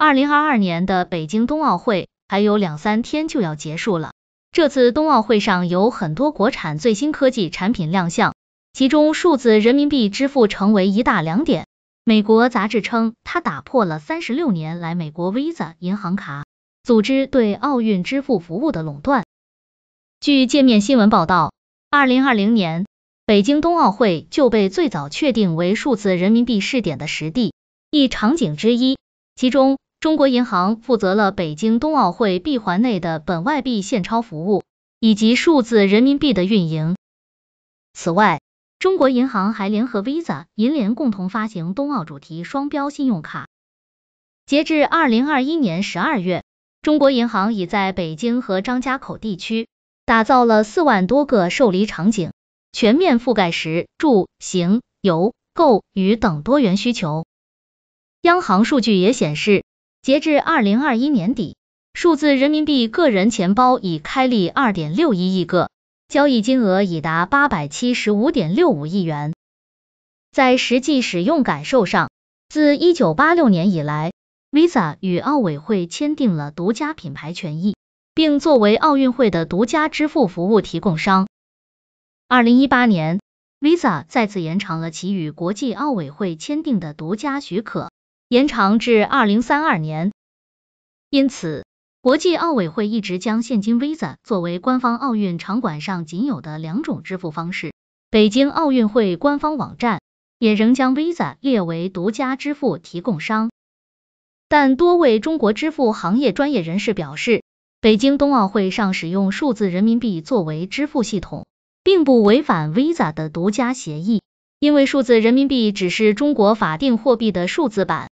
二零二二年的北京冬奥会还有两三天就要结束了。这次冬奥会上有很多国产最新科技产品亮相，其中数字人民币支付成为一大亮点。美国杂志称，它打破了三十六年来美国 Visa 银行卡组织对奥运支付服务的垄断。据界面新闻报道，二零二零年北京冬奥会就被最早确定为数字人民币试点的实地一场景之一，其中。中国银行负责了北京冬奥会闭环内的本外币现钞服务以及数字人民币的运营。此外，中国银行还联合 Visa、银联共同发行冬奥主题双标信用卡。截至二零二一年十二月，中国银行已在北京和张家口地区打造了四万多个受理场景，全面覆盖食、住、行、游、购、娱等多元需求。央行数据也显示。截至二零二一年底，数字人民币个人钱包已开立二点六一亿个，交易金额已达八百七十五点六五亿元。在实际使用感受上，自一九八六年以来，Visa 与奥委会签订了独家品牌权益，并作为奥运会的独家支付服务提供商。二零一八年，Visa 再次延长了其与国际奥委会签订的独家许可。延长至二零三二年，因此国际奥委会一直将现金 Visa 作为官方奥运场馆上仅有的两种支付方式。北京奥运会官方网站也仍将 Visa 列为独家支付提供商。但多位中国支付行业专业人士表示，北京冬奥会上使用数字人民币作为支付系统，并不违反 Visa 的独家协议，因为数字人民币只是中国法定货币的数字版。